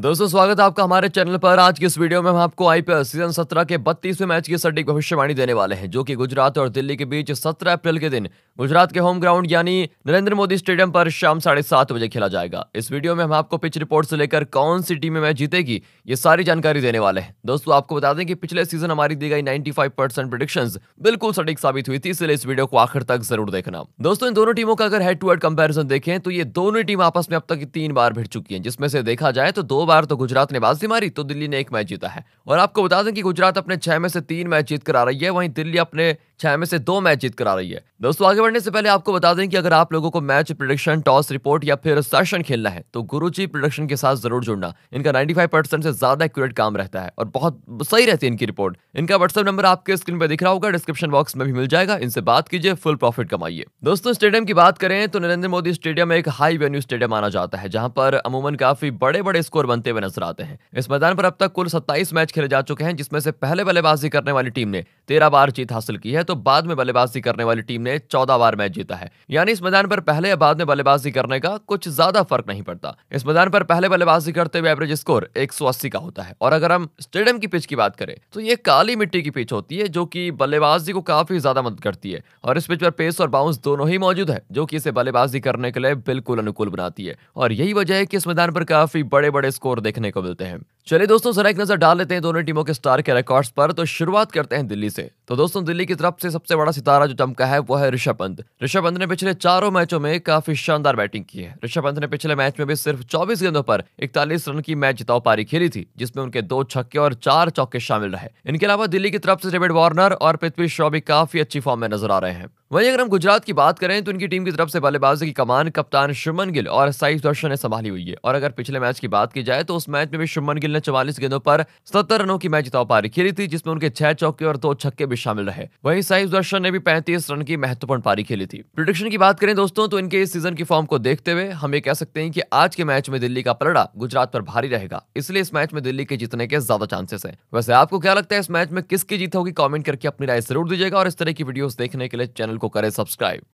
दोस्तों स्वागत है आपका हमारे चैनल पर आज की इस वीडियो में हम आपको आईपीएल सीजन 17 के 32वें मैच की सटीक भविष्यवाणी देने वाले हैं जो कि गुजरात और दिल्ली के बीच 17 अप्रैल के दिन गुजरात के होम ग्राउंड यानी नरेंद्र मोदी स्टेडियम पर शाम साढ़े सात बजे खेला जाएगा इस वीडियो में हम आपको पिच रिपोर्ट से लेकर कौन सी टीम मैच जीतेगी ये सारी जानकारी देने वाले हैं दोस्तों आपको बता दें कि पिछले सीजन हमारी दी गई नाइन्टी फाइव बिल्कुल सटीक साबित हुई थी इसलिए इस वीडियो को आखिर तक जरूर देखना दोस्तों इन दोनों टीमों का अगर हेड टू हेड कंपेरिजन देखें तो ये दोनों टीम आपस में अब तक तीन बार भिड़ चुकी है जिसमें से देखा जाए तो दो बार तो गुजरात ने बाजी मारी तो दिल्ली ने एक मैच जीता है और आपको बता दें कि गुजरात अपने छह में से तीन मैच जीत कर आ रही है वहीं दिल्ली अपने छह में से दो मैच जीत कर आ रही है दोस्तों आगे बढ़ने से पहले आपको बता दें कि अगर आप लोगों को मैच प्रोडिक्शन टॉस रिपोर्ट या फिर सेशन खेलना है तो गुरु जी प्रोडक्शन के साथ जरूर जुड़ना इनका 95 परसेंट से ज्यादा एक्यूरेट काम रहता है और बहुत सही रहती है इनकी रिपोर्ट इनका व्हाट्सअप नंबर आपके स्क्रीन पर दिख रहा होगा डिस्क्रिप्शन बॉक्स में भी मिल जाएगा इनसे बात कीजिए फुल प्रॉफिट कमाइए दोस्तों स्टेडियम की बात करें तो नरेंद्र मोदी स्टेडियम एक हाई वेन्यू स्टेडियम माना जाता है जहां पर अमूमन काफी बड़े बड़े स्कोर बनते हुए नजर आते हैं इस मैदान पर अब तक कुल सत्ताईस मैच खेले जा चुके हैं जिसमें से पहले बल्लेबाजी करने वाली टीम ने तेरह बार जीत हासिल की है तो बाद में बल्लेबाजी करने वाली टीम ने चौदह बार मैच जीता है यानी इस मैदान पर पहले या बाद में बल्लेबाजी करने का कुछ ज्यादा फर्क नहीं पड़ता इस मैदान पर पहले बल्लेबाजी करते हुए एवरेज स्कोर एक का होता है और अगर हम स्टेडियम की पिच की बात करें तो ये काली मिट्टी की पिच होती है जो की बल्लेबाजी को काफी ज्यादा मदद करती है और इस पिच पर पेस और बाउंस दोनों ही मौजूद है जो की इसे बल्लेबाजी करने के लिए बिल्कुल अनुकूल बनाती है और यही वजह है कि इस मैदान पर काफी बड़े बड़े स्कोर देखने को मिलते हैं चलिए दोस्तों जरा एक नजर डाल लेते हैं दोनों टीमों के स्टार के रिकॉर्ड्स पर तो शुरुआत करते हैं दिल्ली से तो दोस्तों दिल्ली की तरफ से सबसे बड़ा सितारा जो चमका है वो है ऋषभ पंत ऋषभ पंत ने पिछले चारों मैचों में काफी शानदार बैटिंग की है ऋषभ पंत ने पिछले मैच में भी सिर्फ 24 गेंदों पर 41 रन की मैच जिताओ पारी खेली थी जिसमें उनके दो छक्के और चार चौके शामिल रहे इनके अलावा दिल्ली की तरफ से डेविड वार्नर और पृथ्वी शॉ भी काफी अच्छी फॉर्म में नजर आ रहे हैं वहीं अगर हम गुजरात की बात करें तो इनकी टीम की तरफ से बल्लेबाजी की कमान कप्तान शुमन गिल और साइफ दर्शन ने संभाली हुई है और अगर पिछले मैच की बात की जाए तो उस मैच में भी शुमन गिल ने चौवालीस गेंदों पर सत्तर रनों की मैच जिताओ पारी खेली थी जिसमें उनके छह चौके और दो छक्के भी शामिल रहे वहीं साई सुदर्शन ने भी पैंतीस रन की महत्वपूर्ण पारी खेली थी प्रोडिक्शन की बात करें दोस्तों तो इनके इस सीजन की फॉर्म को देखते हुए हम ये कह सकते हैं कि आज के मैच में दिल्ली का पलड़ा गुजरात पर भारी रहेगा इसलिए इस मैच में दिल्ली के जीतने के ज्यादा चांसेस है वैसे आपको क्या लगता है इस मैच में किसकी जीत होगी कॉमेंट करके अपनी राय जरूर दीजिएगा और इस तरह की वीडियो देखने के लिए चैनल को करें सब्सक्राइब